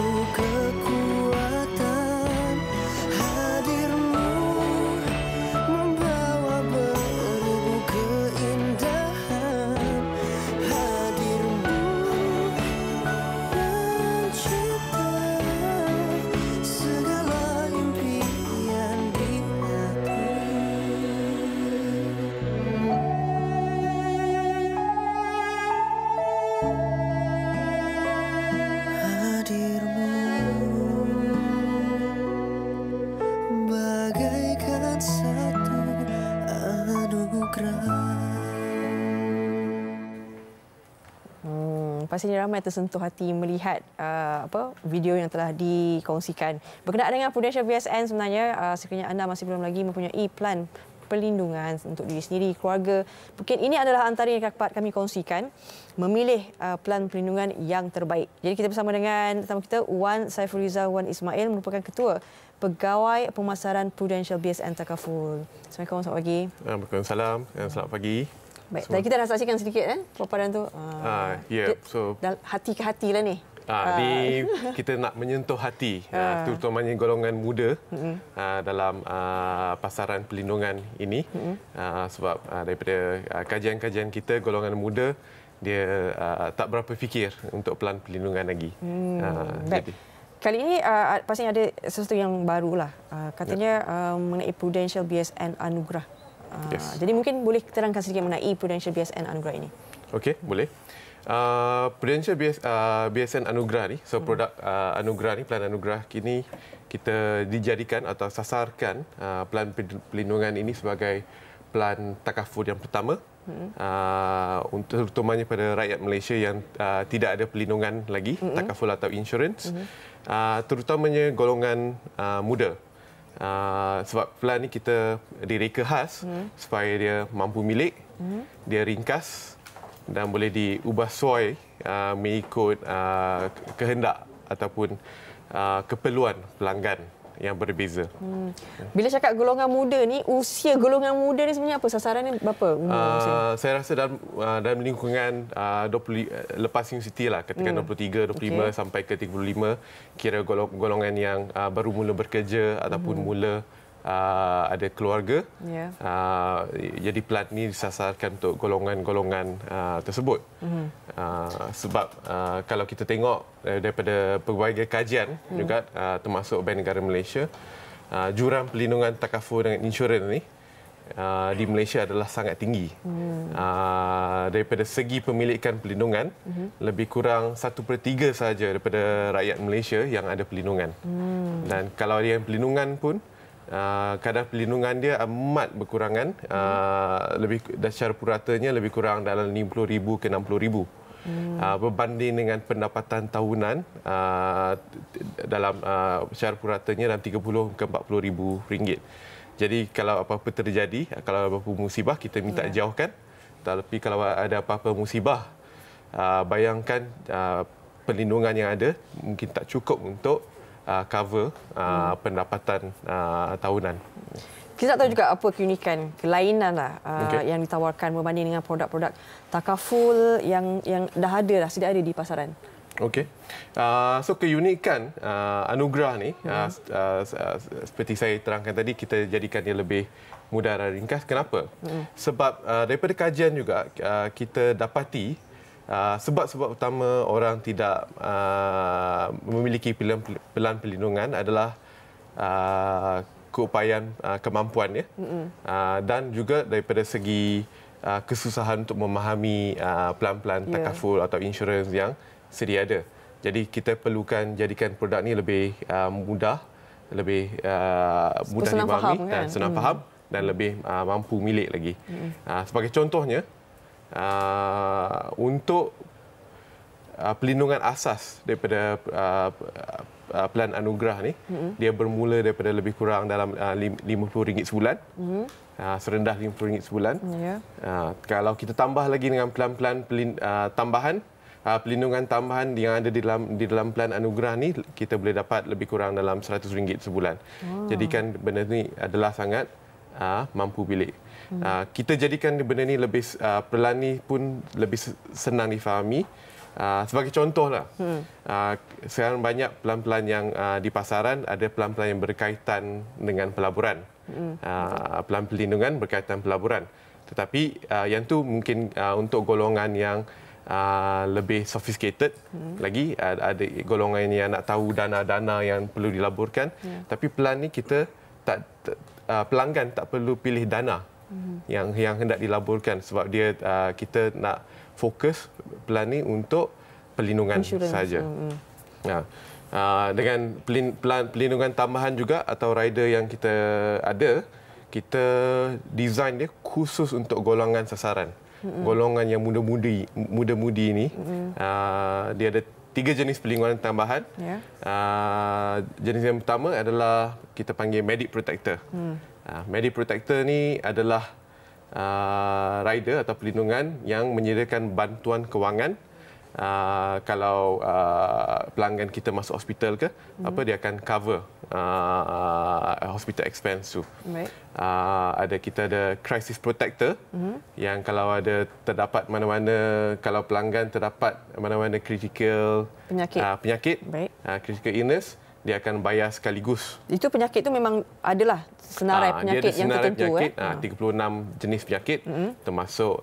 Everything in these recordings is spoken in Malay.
ku pastinya ramai tersentuh hati melihat uh, apa video yang telah dikongsikan berkenaan dengan Prudential BSN sebenarnya uh, sekiranya anda masih belum lagi mempunyai plan perlindungan untuk diri sendiri, keluarga. Mungkin ini adalah antara yang dapat kami kongsikan memilih uh, plan perlindungan yang terbaik. Jadi kita bersama dengan tetamu kita Wan Saifurizal Wan Ismail merupakan ketua pegawai pemasaran Prudential BSN Takaful. Assalamualaikum, selamat pagi. Waalaikumsalam, selamat pagi. Baik, so, tadi kita dah saksikan sedikit eh paparan tu. Ha, ah, uh, yeah, so hati ke hati lah ni. Ha, uh, di, ah. kita nak menyentuh hati uh, terutamanya golongan muda uh, dalam uh, pasaran pelindungan ini uh, sebab uh, daripada uh, kajian-kajian kita golongan muda dia uh, tak berapa fikir untuk pelan pelindungan lagi. Hmm. Uh, Kali ini uh, pasti ada sesuatu yang barulah. Uh, katanya yeah. Ya. uh, mengenai Prudential BSN Anugerah. Ah, yes. Jadi mungkin boleh terangkan sedikit mengenai Prudential BSN anugerah ini. Okey, boleh. Uh, Prudential BS, uh, ah, BSN anugerah ni, so hmm. produk uh, anugerah ni, pelan anugerah kini kita dijadikan atau sasarkan uh, pelan pelindungan ini sebagai pelan takaful yang pertama hmm. untuk uh, terutamanya pada rakyat Malaysia yang uh, tidak ada pelindungan lagi, hmm. takaful atau insurans, hmm. uh, terutamanya golongan uh, muda. Uh, sebab plan ni kita direka khas hmm. supaya dia mampu milik, hmm. dia ringkas dan boleh diubah suai uh, mengikut uh, kehendak ataupun uh, keperluan pelanggan yang berbeza. Hmm. Bila cakap golongan muda ni, usia golongan muda ni sebenarnya apa sasaran ni berapa umur uh, saya rasa dalam uh, dalam lingkungan uh, 20 uh, lepas universiti lah ketika hmm. 23, 25 okay. sampai ke 35 kira golongan yang uh, baru mula bekerja ataupun hmm. mula uh, ada keluarga. Yeah. Ya. Uh, jadi plat ni disasarkan untuk golongan-golongan uh, tersebut. Mm-hmm. Uh, sebab uh, kalau kita tengok uh, daripada pelbagai kajian mm. juga uh, termasuk Bank Negara Malaysia, uh, jurang pelindungan takafu dengan insurans ni Uh, di Malaysia adalah sangat tinggi. Hmm. Uh, daripada segi pemilikan pelindungan, hmm. lebih kurang 1 per 3 sahaja daripada rakyat Malaysia yang ada pelindungan. Hmm. Dan kalau ada yang pelindungan pun, Ah, kadar pelindungan dia amat berkurangan uh, lebih dan secara puratanya lebih kurang dalam 50000 ke 60000 Uh, hmm. ah, berbanding dengan pendapatan tahunan uh, dalam uh, secara puratanya dalam 30 ke 40 ribu ringgit. Jadi kalau apa-apa terjadi, kalau apa-apa musibah kita minta yeah. jauhkan. Tapi kalau ada apa-apa musibah, uh, bayangkan uh, perlindungan yang ada mungkin tak cukup untuk uh, cover uh, hmm. pendapatan uh, tahunan. Kita tahu juga apa keunikan, kelainan lah, okay. uh, yang ditawarkan berbanding dengan produk-produk takaful yang yang dah ada, lah, sedia ada di pasaran. Okey. Uh, so keunikan uh, anugerah ni, uh, hmm. uh, uh, seperti saya terangkan tadi, kita jadikan dia lebih mudah dan ringkas. Kenapa? Hmm. Sebab uh, daripada kajian juga, uh, kita dapati Ah, sebab-sebab utama orang tidak uh, memiliki pelan, pelan pelindungan adalah uh, keupayaan uh, kemampuan ya. Mm-hmm. Uh, dan juga daripada segi uh, kesusahan untuk memahami pelan-pelan yeah. takaful atau insurans yang sedia ada. Jadi kita perlukan jadikan produk ni lebih uh, mudah, lebih uh, mudah dipahami faham, kan? dan senang mm. faham dan lebih uh, mampu milik lagi. Mm-hmm. Uh, sebagai contohnya, uh, untuk uh, pelindungan asas daripada uh, pelan anugerah ni mm-hmm. dia bermula daripada lebih kurang dalam uh, RM50 sebulan mm-hmm. uh, serendah RM50 sebulan yeah. Ya. uh, kalau kita tambah lagi dengan pelan-pelan pelin, uh, tambahan uh, pelindungan tambahan yang ada di dalam di dalam pelan anugerah ni kita boleh dapat lebih kurang dalam RM100 sebulan oh. kan benda ni adalah sangat uh, mampu bilik Uh, kita jadikan benda ni lebih uh, ah, pelani pun lebih senang difahami. Uh, sebagai contohlah. Hmm. Uh, sekarang banyak pelan-pelan yang uh, di pasaran ada pelan-pelan yang berkaitan dengan pelaburan. Hmm. Uh, pelan pelindungan berkaitan pelaburan. Tetapi uh, yang tu mungkin uh, untuk golongan yang Uh, lebih sophisticated hmm. lagi uh, ada golongan ini yang nak tahu dana-dana yang perlu dilaburkan yeah. tapi pelan ni kita tak, tak uh, pelanggan tak perlu pilih dana hmm yang yang hendak dilaburkan sebab dia uh, kita nak fokus pelan ni untuk pelindungan saja. Mm-hmm. Ya. Uh, dengan pelan pelindungan tambahan juga atau rider yang kita ada, kita design dia khusus untuk golongan sasaran. Mm-hmm. Golongan yang muda-mudi muda-mudi ini mm-hmm. uh, dia ada tiga jenis pelindungan tambahan. Yeah. Uh, jenis yang pertama adalah kita panggil medic protector. Mm. Uh, ah, Medi Protector ni adalah uh, rider atau pelindungan yang menyediakan bantuan kewangan uh, kalau uh, pelanggan kita masuk hospital ke, mm-hmm. apa dia akan cover uh, uh, hospital expense tu. Uh, ada kita ada crisis protector mm-hmm. yang kalau ada terdapat mana-mana kalau pelanggan terdapat mana-mana critical penyakit, uh, penyakit uh, critical illness dia akan bayar sekaligus. Itu penyakit itu memang adalah senarai ah, penyakit dia ada senarai yang tertentu. Penyakit, eh? 36 ah, hmm. jenis penyakit mm-hmm. termasuk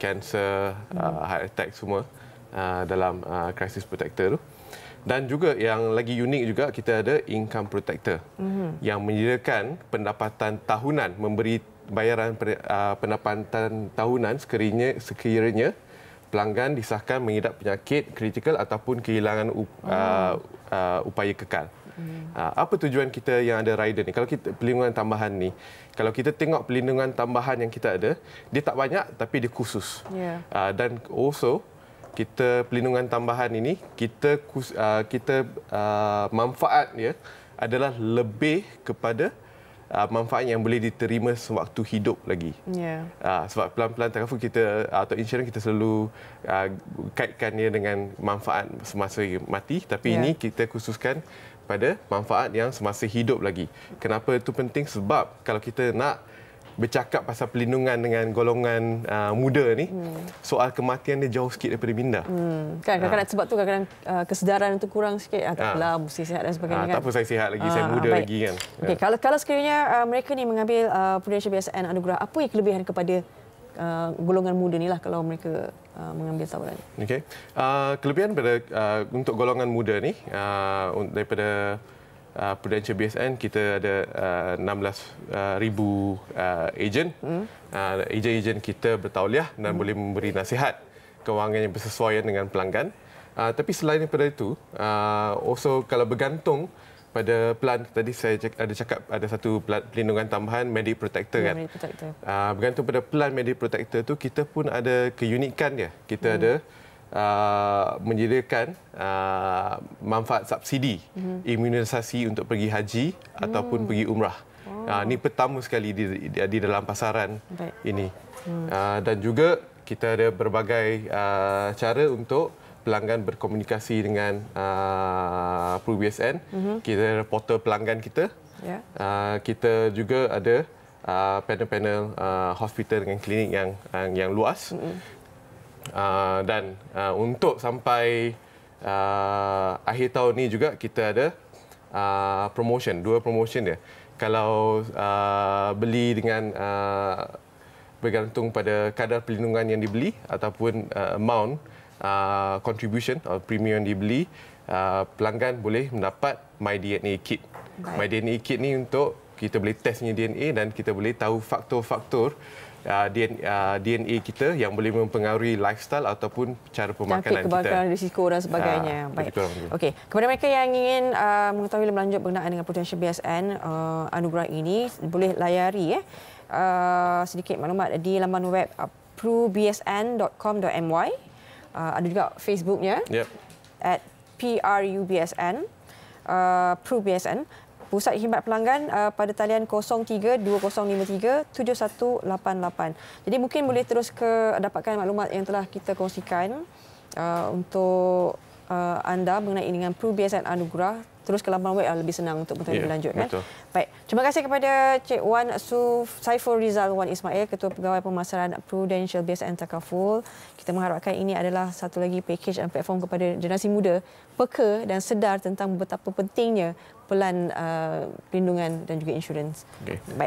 kanser, ah, mm-hmm. heart attack semua uh, dalam uh, crisis protector tu. Dan juga yang lagi unik juga kita ada income protector mm-hmm. yang menyediakan pendapatan tahunan memberi bayaran pendapatan tahunan sekiranya sekiranya pelanggan disahkan mengidap penyakit kritikal ataupun kehilangan up, oh. uh, uh, upaya kekal. Hmm. Uh, apa tujuan kita yang ada rider ni? Kalau kita pelindungan tambahan ni, kalau kita tengok pelindungan tambahan yang kita ada, dia tak banyak tapi dia khusus. Yeah. Uh, dan also kita pelindungan tambahan ini kita uh, kita uh, manfaat dia adalah lebih kepada uh, ah, manfaat yang boleh diterima sewaktu hidup lagi. Yeah. Ya. Uh, sebab pelan-pelan takaful kita ah, atau insurans kita selalu uh, kaitkan dia dengan manfaat semasa mati tapi yeah. ini kita khususkan pada manfaat yang semasa hidup lagi. Kenapa itu penting? Sebab kalau kita nak bercakap pasal pelindungan dengan golongan uh, muda ni hmm. soal kematian dia jauh sikit daripada minda hmm. kan ah. kadang-kadang ha. sebab tu kadang-kadang uh, kesedaran tu kurang sikit ah, tak apalah ah. ha. mesti sihat dan sebagainya ha, tak kan? apa saya sihat lagi ha, saya muda baik. lagi kan okay. ya. kalau kalau sekiranya uh, mereka ni mengambil uh, Prudential BSN anugerah apa yang kelebihan kepada Uh, golongan muda ni lah kalau mereka uh, mengambil tawaran. Okay, Uh, kelebihan pada uh, untuk golongan muda ni uh, daripada uh, Prudential BSN kita ada uh, 16 uh, ribu uh, ejen. Hmm. Uh, kita bertauliah dan hmm. boleh memberi nasihat kewangan yang bersesuaian dengan pelanggan. Uh, tapi selain daripada itu, uh, also kalau bergantung pada plan tadi saya cek, ada cakap ada satu plan pelindungan tambahan Medi Protector yeah, kan. Medic Protector. Uh, bergantung pada plan Medi Protector tu kita pun ada keunikan dia. Kita hmm. ada Uh, menyediakan uh, manfaat subsidi mm-hmm. imunisasi untuk pergi haji mm. ataupun hmm. pergi umrah. Oh. Uh, ini pertama sekali di, di, di dalam pasaran Baik. ini. Mm. Uh, dan juga kita ada berbagai uh, cara untuk pelanggan berkomunikasi dengan uh, Pro Mm-hmm. Kita ada portal pelanggan kita. Yeah. Uh, kita juga ada uh, panel-panel uh, hospital dengan klinik yang yang, yang luas. Mm-hmm uh, dan uh, untuk sampai uh, akhir tahun ni juga kita ada uh, promotion dua promotion dia kalau uh, beli dengan uh, bergantung pada kadar perlindungan yang dibeli ataupun uh, amount uh, contribution atau premium yang dibeli uh, pelanggan boleh mendapat MyDNA kit. Baik. MyDNA kit ni untuk kita boleh testnya DNA dan kita boleh tahu faktor-faktor uh, DNA, uh, DNA kita yang boleh mempengaruhi lifestyle ataupun cara pemakanan Tapi kita. Tapi kebakaran risiko dan sebagainya. Ha, Baik. Okey. Kepada mereka yang ingin uh, mengetahui lebih lanjut berkenaan dengan potensi BSN uh, anugerah ini, boleh layari eh. Uh, sedikit maklumat di laman web uh, prubsn.com.my. Uh, ada juga Facebooknya. Yep. At PRUBSN. Uh, PRUBSN. Pusat Khidmat Pelanggan uh, pada talian 0320537188. Jadi mungkin boleh terus ke dapatkan maklumat yang telah kita kongsikan uh, untuk uh, anda mengenai dengan Pru BSN Anugerah terus ke laman web lebih senang untuk mentadbir yeah, ya, lanjut eh. betul. kan. Baik. Terima kasih kepada Cik Wan Suf Saiful Rizal Wan Ismail Ketua Pegawai Pemasaran Prudential BSN Takaful. Kita mengharapkan ini adalah satu lagi package dan platform kepada generasi muda peka dan sedar tentang betapa pentingnya pelan uh, perlindungan dan juga insurans. Okay. Baik.